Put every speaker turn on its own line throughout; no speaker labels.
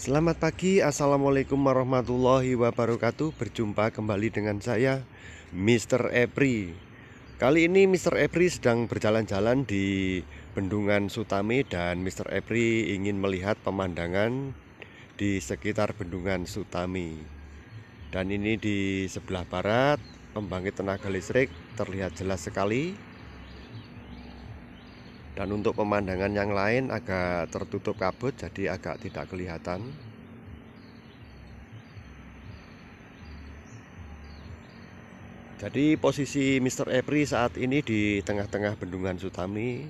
Selamat pagi, Assalamualaikum warahmatullahi wabarakatuh Berjumpa kembali dengan saya, Mr. Epri Kali ini Mr. Epri sedang berjalan-jalan di Bendungan Sutami Dan Mr. Epri ingin melihat pemandangan di sekitar Bendungan Sutami. Dan ini di sebelah barat, pembangkit tenaga listrik terlihat jelas sekali dan untuk pemandangan yang lain agak tertutup kabut jadi agak tidak kelihatan jadi posisi Mr. Epri saat ini di tengah-tengah bendungan Sutami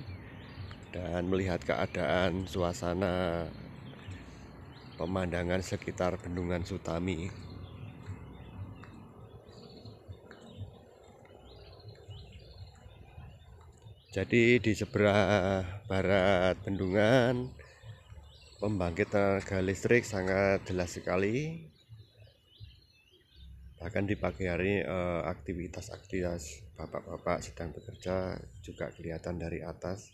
dan melihat keadaan suasana pemandangan sekitar bendungan Sutami Jadi di seberang barat bendungan pembangkit tenaga listrik sangat jelas sekali. Bahkan di pagi hari eh, aktivitas-aktivitas bapak-bapak sedang bekerja juga kelihatan dari atas.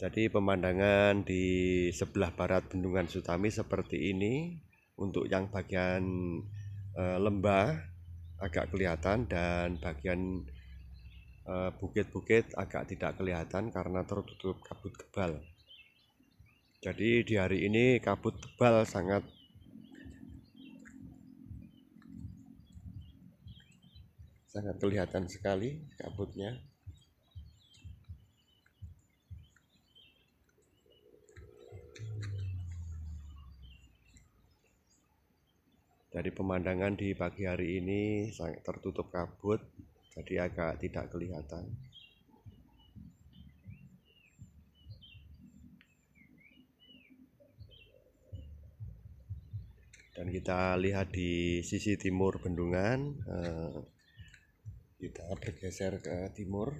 Jadi pemandangan di sebelah barat Bendungan Sutami seperti ini untuk yang bagian e, lembah agak kelihatan dan bagian eh, bukit-bukit e, agak tidak kelihatan karena tertutup kabut tebal. Jadi di hari ini kabut tebal sangat sangat kelihatan sekali kabutnya. Dari pemandangan di pagi hari ini sangat tertutup kabut, jadi agak tidak kelihatan. Dan kita lihat di sisi timur bendungan, eh, kita bergeser ke timur.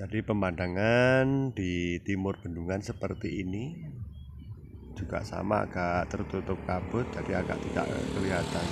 Jadi pemandangan di timur bendungan seperti ini juga sama agak tertutup kabut jadi agak tidak kelihatan.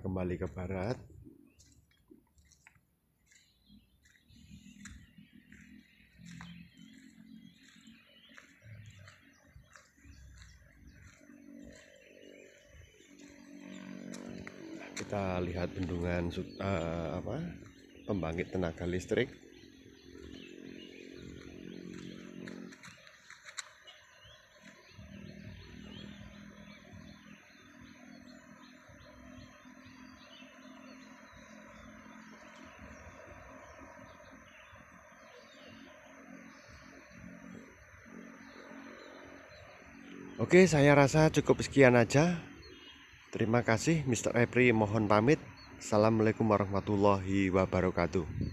kembali ke barat kita lihat bendungan uh, apa pembangkit tenaga listrik Oke, saya rasa cukup sekian aja. Terima kasih, Mr. Epri. Mohon pamit. Assalamualaikum warahmatullahi wabarakatuh.